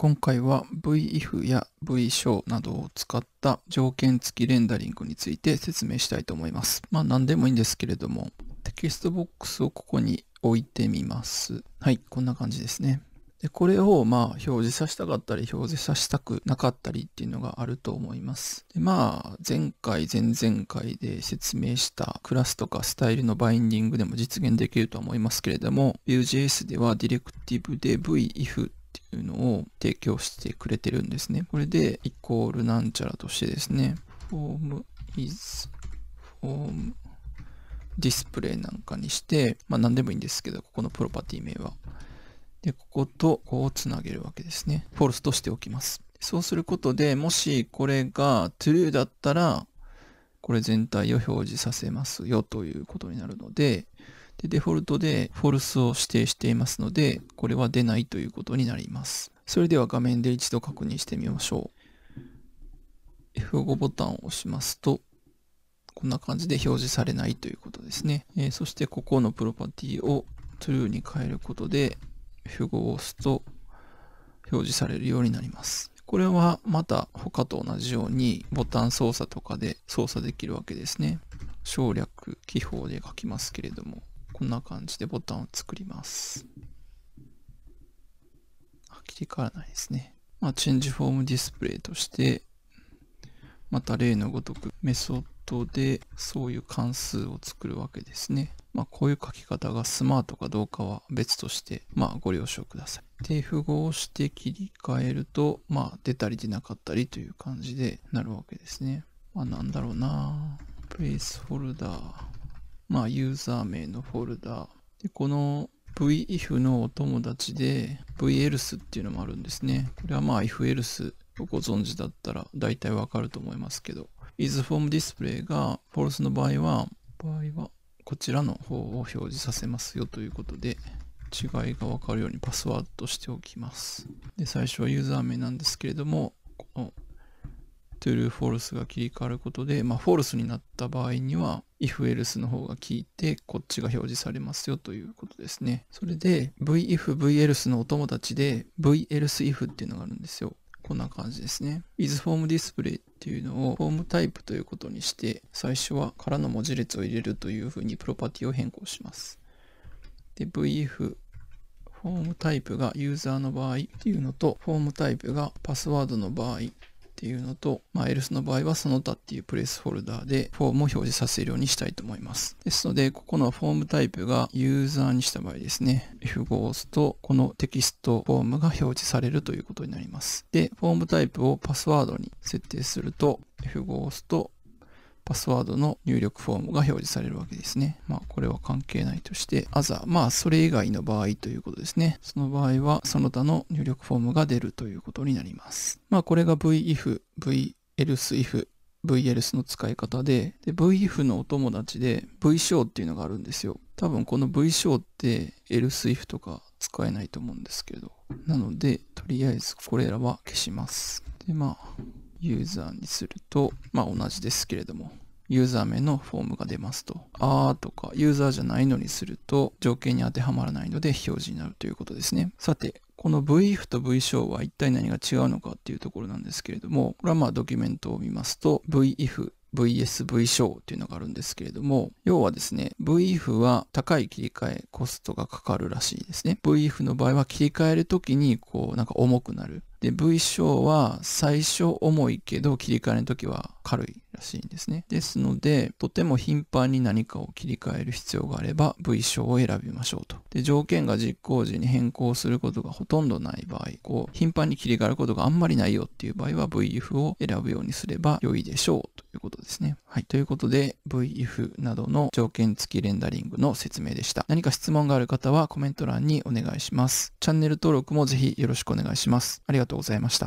今回は VIF や VShow などを使った条件付きレンダリングについて説明したいと思います。まあ何でもいいんですけれども、テキストボックスをここに置いてみます。はい、こんな感じですね。でこれをまあ表示させたかったり表示させたくなかったりっていうのがあると思います。でまあ前回前々回で説明したクラスとかスタイルのバインディングでも実現できると思いますけれども Vue.js ではディレクティブで vif っていうのを提供してくれてるんですね。これで、イコールなんちゃらとしてですね、フォーム is フォームディスプレイなんかにして、まあ何でもいいんですけど、ここのプロパティ名は。で、こことこうつなげるわけですね。フォルスとしておきます。そうすることで、もしこれが true だったら、これ全体を表示させますよということになるので、で、デフォルトで false を指定していますので、これは出ないということになります。それでは画面で一度確認してみましょう。F5 ボタンを押しますと、こんな感じで表示されないということですね。えー、そしてここのプロパティを true に変えることで、F5 を押すと表示されるようになります。これはまた他と同じようにボタン操作とかで操作できるわけですね。省略記法で書きますけれども、こんな感じでボタンを作ります。切り替わらないですね。まあ、チェンジフォームディスプレイとして、また例のごとくメソッドでそういう関数を作るわけですね。まあ、こういう書き方がスマートかどうかは別として、まあ、ご了承ください。で、符号をして切り替えると、まあ、出たり出なかったりという感じでなるわけですね。まあ、なんだろうなプレイスホルダー。まあ、ユーザー名のフォルダで、この VIF のお友達で VELSE っていうのもあるんですね。これはまあ IFELSE をご存知だったら大体わかると思いますけど、isFormDisplay が false の場合は、場合はこちらの方を表示させますよということで、違いがわかるようにパスワードとしておきます。で、最初はユーザー名なんですけれども、このトゥルーフォルスが切り替わることで、まあ、f a l になった場合には if else の方が効いてこっちが表示されますよということですね。それで vif velse のお友達で velse if っていうのがあるんですよ。こんな感じですね。isFormDisplay っていうのをフォームタイプということにして最初は空の文字列を入れるというふうにプロパティを変更します。で vif フォームタイプがユーザーの場合っていうのと、フォームタイプがパスワードの場合っっていうのと、まあ、else の場合はその他っていうプレスホルダーでフォームを表示させるようにしたいと思います。ですので、ここのフォームタイプがユーザーにした場合ですね、F 5を押すと、このテキストフォームが表示されるということになります。で、フォームタイプをパスワードに設定すると、F5 を押すと、パスワードの入力フォームが表示されるわけですね。まあ、これは関係ないとして、アザ、まあ、それ以外の場合ということですね。その場合は、その他の入力フォームが出るということになります。まあ、これが VIF、VELSEIF、VLS の使い方でで VIF のお友達で VSHOW っていうのがあるんですよ。多分この VSHOW って LSIF とか使えないと思うんですけど。なので、とりあえずこれらは消します。で、まあ、ユーザーにすると、まあ同じですけれども、ユーザー名のフォームが出ますと。あーとか、ユーザーじゃないのにすると、条件に当てはまらないので表示になるということですね。さて、この VIF と VShow は一体何が違うのかっていうところなんですけれども、これはまあドキュメントを見ますと、VIF VSV 賞っていうのがあるんですけれども、要はですね、VF は高い切り替えコストがかかるらしいですね。VF の場合は切り替えるときに、こう、なんか重くなる。で V 章は最初重いけど切り替えの時は軽いらしいんですね。ですので、とても頻繁に何かを切り替える必要があれば V 章を選びましょうと。で、条件が実行時に変更することがほとんどない場合、こう、頻繁に切り替えることがあんまりないよっていう場合は VIF を選ぶようにすれば良いでしょうということですね。はい。ということで、VIF などの条件付きレンダリングの説明でした。何か質問がある方はコメント欄にお願いします。チャンネル登録もぜひよろしくお願いします。ありがとうございました。